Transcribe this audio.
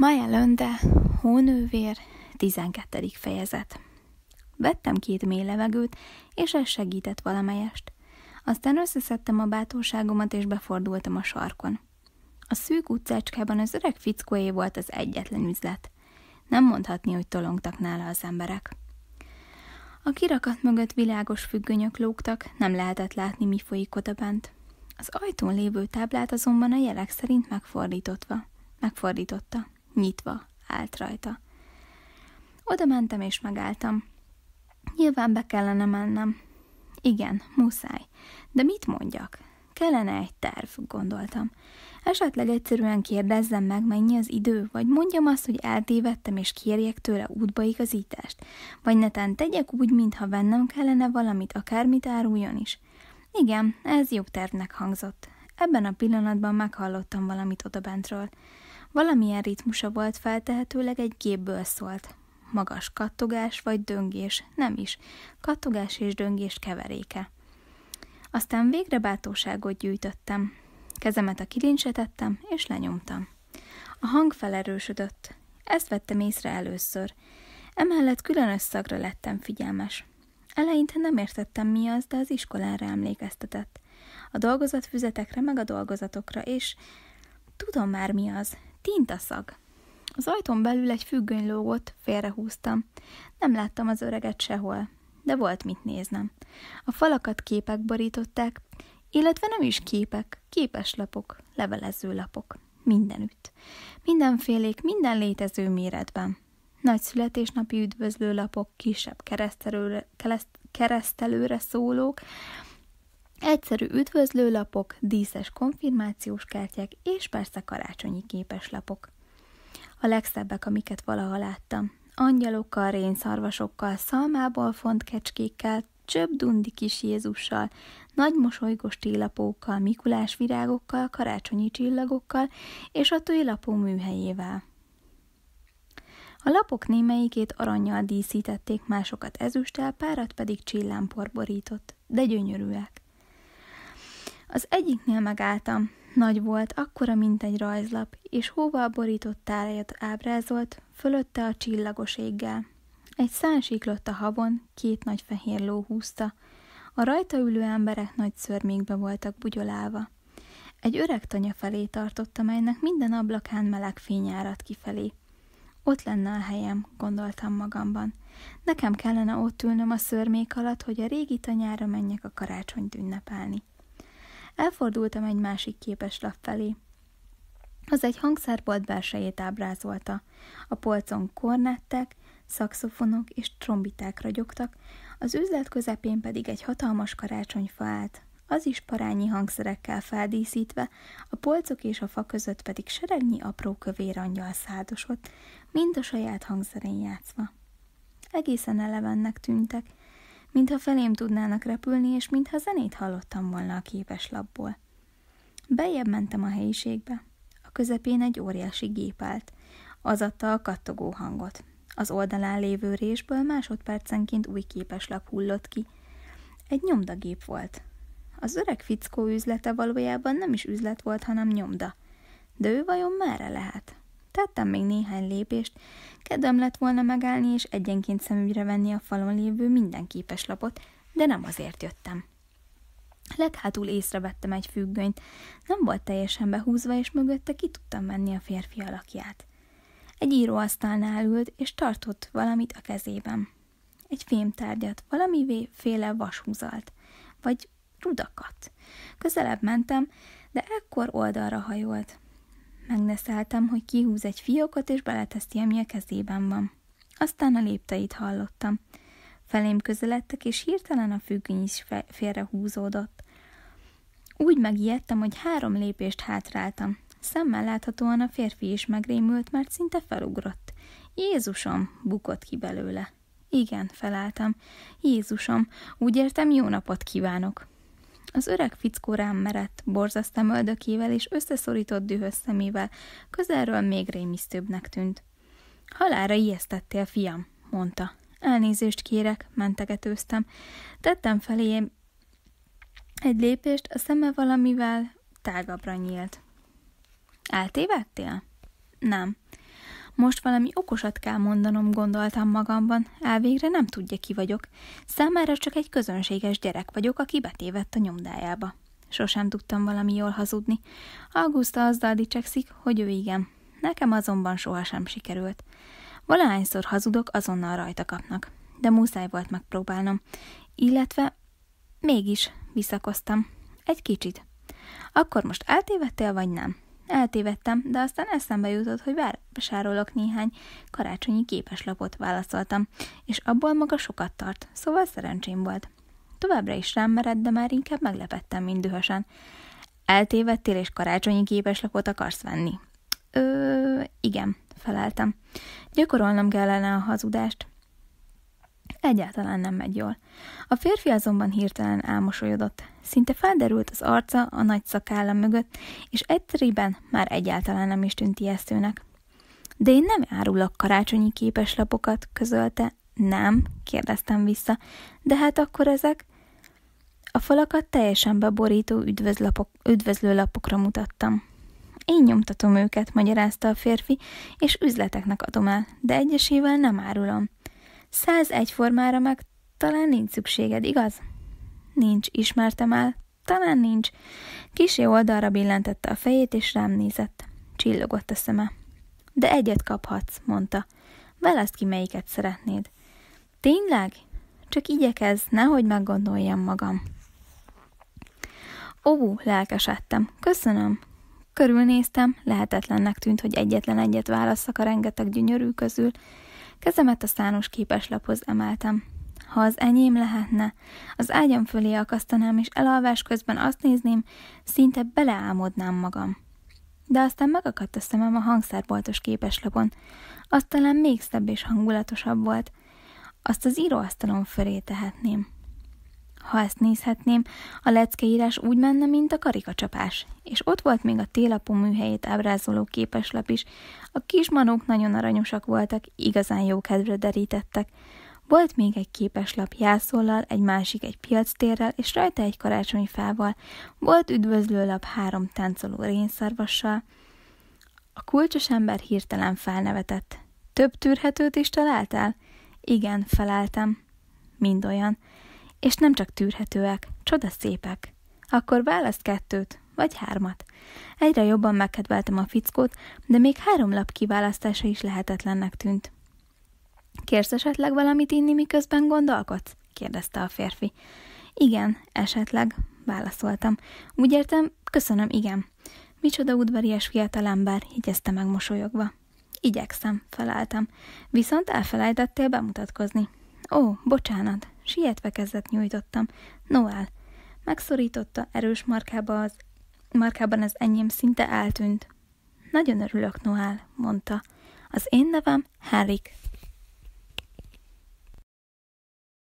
Maja Lönde, Hónővér, 12. fejezet. Vettem két mély levegőt, és ez segített valamelyest. Aztán összeszedtem a bátorságomat, és befordultam a sarkon. A szűk utcácskában az öreg fickóé volt az egyetlen üzlet. Nem mondhatni, hogy tolongtak nála az emberek. A kirakat mögött világos függönyök lógtak, nem lehetett látni, mi folyik odabent. Az ajtón lévő táblát azonban a jelek szerint megfordítotva. Megfordította nyitva állt rajta. Oda mentem és megálltam. Nyilván be kellene mennem. Igen, muszáj. De mit mondjak? Kellene egy terv, gondoltam. Esetleg egyszerűen kérdezzem meg, mennyi az idő, vagy mondjam azt, hogy eltévedtem, és kérjek tőle útbaigazítást. Vagy netán tegyek úgy, mintha vennem kellene valamit, akármit áruljon is. Igen, ez jó tervnek hangzott. Ebben a pillanatban meghallottam valamit odabentről. bentről. Valamilyen ritmusa volt feltehetőleg egy gépből szólt. Magas kattogás vagy döngés, nem is, kattogás és döngés keveréke. Aztán végre bátorságot gyűjtöttem. Kezemet a kilincse tettem, és lenyomtam. A hang felerősödött. Ezt vettem észre először. Emellett különös szagra lettem figyelmes. Eleinte nem értettem mi az, de az iskolára emlékeztetett. A dolgozatfüzetekre meg a dolgozatokra, és tudom már mi az, Tintaszag. Az ajtón belül egy függöny lógott, félrehúztam. Nem láttam az öreget sehol, de volt mit néznem. A falakat képek borították, illetve nem is képek, képes lapok, levelező lapok. Mindenütt. Mindenfélék, minden létező méretben. Nagy születésnapi lapok, kisebb keresztelőre, kereszt, keresztelőre szólók, Egyszerű üdvözlőlapok, díszes konfirmációs kártyák és persze karácsonyi képeslapok. A legszebbek, amiket valaha láttam. Angyalokkal, rénszarvasokkal, szalmából font kecskékkel, dundi kis Jézussal, nagy mosolygos télapókkal, Mikulás virágokkal, karácsonyi csillagokkal és a tőlapó műhelyével. A lapok némelyikét aranyjal díszítették, másokat ezüsttel, párat pedig csillámpor borított, de gyönyörűek. Az egyiknél megálltam. Nagy volt, akkora, mint egy rajzlap, és hóval borított tájat ábrázolt, fölötte a csillagos éggel. Egy szán siklott a habon, két nagy fehér ló húzta. A rajta ülő emberek nagy szörmékbe voltak bugyolálva. Egy öreg tanya felé tartott, amelynek minden ablakán meleg fény árad kifelé. Ott lenne a helyem, gondoltam magamban. Nekem kellene ott ülnöm a szörmék alatt, hogy a régi tanyára menjek a karácsony ünnepelni. Elfordultam egy másik képeslap felé. Az egy hangszerbolt belsejét ábrázolta. A polcon kornettek, szakszofonok és trombiták ragyogtak, az üzlet közepén pedig egy hatalmas karácsonyfa állt, az is parányi hangszerekkel feldíszítve, a polcok és a fa között pedig seregnyi apró kövér angyal szádosott, mind a saját hangszerén játszva. Egészen elevennek tűntek, mintha felém tudnának repülni, és mintha zenét hallottam volna a képes lapból. Bejebb mentem a helyiségbe. A közepén egy óriási gép állt. Az adta a kattogó hangot. Az oldalán lévő résből másodpercenként új képeslap hullott ki. Egy nyomdagép volt. Az öreg fickó üzlete valójában nem is üzlet volt, hanem nyomda. De ő vajon merre lehet? Tettem még néhány lépést, kedvem lett volna megállni és egyenként szemügyre venni a falon lévő minden képes lapot, de nem azért jöttem. Leghátul észrevettem egy függönyt, nem volt teljesen behúzva, és mögötte ki tudtam menni a férfi alakját. Egy íróasztalnál ült, és tartott valamit a kezében. Egy fémtárgyat, féle vashúzalt, vagy rudakat. Közelebb mentem, de ekkor oldalra hajolt. Megneszeltem, hogy kihúz egy fiókot, és beleteszi, ami a kezében van. Aztán a lépteit hallottam. Felém közeledtek, és hirtelen a függöny is félrehúzódott. Úgy megijedtem, hogy három lépést hátráltam. Szemmel láthatóan a férfi is megrémült, mert szinte felugrott. Jézusom, bukott ki belőle. Igen, felálltam. Jézusom, úgy értem, jó napot kívánok. Az öreg fickó rám merett, borzas szemöldökével és összeszorított dühös szemével, közelről még rémisztőbbnek tűnt. Halára ijesztettél, fiam, mondta. Elnézést kérek, mentegetőztem. Tettem felé egy lépést, a szeme valamivel tágabbra nyílt. Eltévedtél? Nem. Most valami okosat kell mondanom, gondoltam magamban, elvégre nem tudja ki vagyok. Számára csak egy közönséges gyerek vagyok, aki betévedt a nyomdájába. Sosem tudtam valami jól hazudni. Augusta azzal dicsekszik, hogy ő igen. Nekem azonban sohasem sikerült. Valahányszor hazudok, azonnal rajta kapnak. De muszáj volt megpróbálnom. Illetve mégis visszakoztam. Egy kicsit. Akkor most eltévedtél, vagy nem? Eltévedtem, de aztán eszembe jutott, hogy vásárolok néhány karácsonyi képeslapot, válaszoltam, és abból maga sokat tart, szóval szerencsém volt. Továbbra is rám mered, de már inkább meglepettem, mint dühösen. Eltévedtél, és karácsonyi képeslapot akarsz venni? Ö, igen, feleltem. Gyakorolnom kellene a hazudást egyáltalán nem megy jól. A férfi azonban hirtelen elmosolyodott. Szinte felderült az arca a nagy szakállam mögött, és egyszerűen már egyáltalán nem is tűnt ijesztőnek. De én nem árulok karácsonyi képeslapokat, közölte. Nem, kérdeztem vissza. De hát akkor ezek... A falakat teljesen beborító üdvözlapok, üdvözlőlapokra mutattam. Én nyomtatom őket, magyarázta a férfi, és üzleteknek adom el, de egyesével nem árulom egy formára meg talán nincs szükséged, igaz? Nincs, ismertem el. Talán nincs. Kisé oldalra billentette a fejét, és rám nézett. Csillogott a szeme. De egyet kaphatsz, mondta. Választ ki, melyiket szeretnéd. Tényleg? Csak igyekezz, nehogy meggondoljam magam. Ó, lelkesedtem. Köszönöm. Körülnéztem, lehetetlennek tűnt, hogy egyetlen egyet válasszak a rengeteg gyönyörű közül, Kezemet a szános képeslaphoz emeltem. Ha az enyém lehetne, az ágyam fölé akasztanám, és elalvás közben azt nézném, szinte beleálmodnám magam. De aztán megakadt a szemem a hangszerboltos képeslapon. Azt talán még szebb és hangulatosabb volt. Azt az íróasztalon fölé tehetném. Ha ezt nézhetném, a leckeírás úgy menne, mint a karikacsapás. És ott volt még a télapú műhelyét ábrázoló képeslap is. A kismanók nagyon aranyosak voltak, igazán jó kedvre derítettek. Volt még egy képeslap jászollal, egy másik egy térrel, és rajta egy karácsonyfával. Volt üdvözlőlap három táncoló rénszarvassal. A kulcsos ember hirtelen felnevetett. Több tűrhetőt is találtál? Igen, feleltem. Mind olyan és nem csak tűrhetőek, csodaszépek. Akkor választ kettőt, vagy hármat. Egyre jobban megkedveltem a fickót, de még három lap kiválasztása is lehetetlennek tűnt. Kérsz esetleg valamit inni, miközben gondolkodsz? kérdezte a férfi. Igen, esetleg, válaszoltam. Úgy értem, köszönöm, igen. Micsoda udvarias fiatalember, jegyezte meg mosolyogva. Igyekszem, feleltem. Viszont elfelejtettél bemutatkozni. Ó, bocsánat, Sietve kezdet nyújtottam. Noel. Megszorította erős markába az, markában az enyém szinte eltűnt. Nagyon örülök, Noel, mondta. Az én nevem Henrik.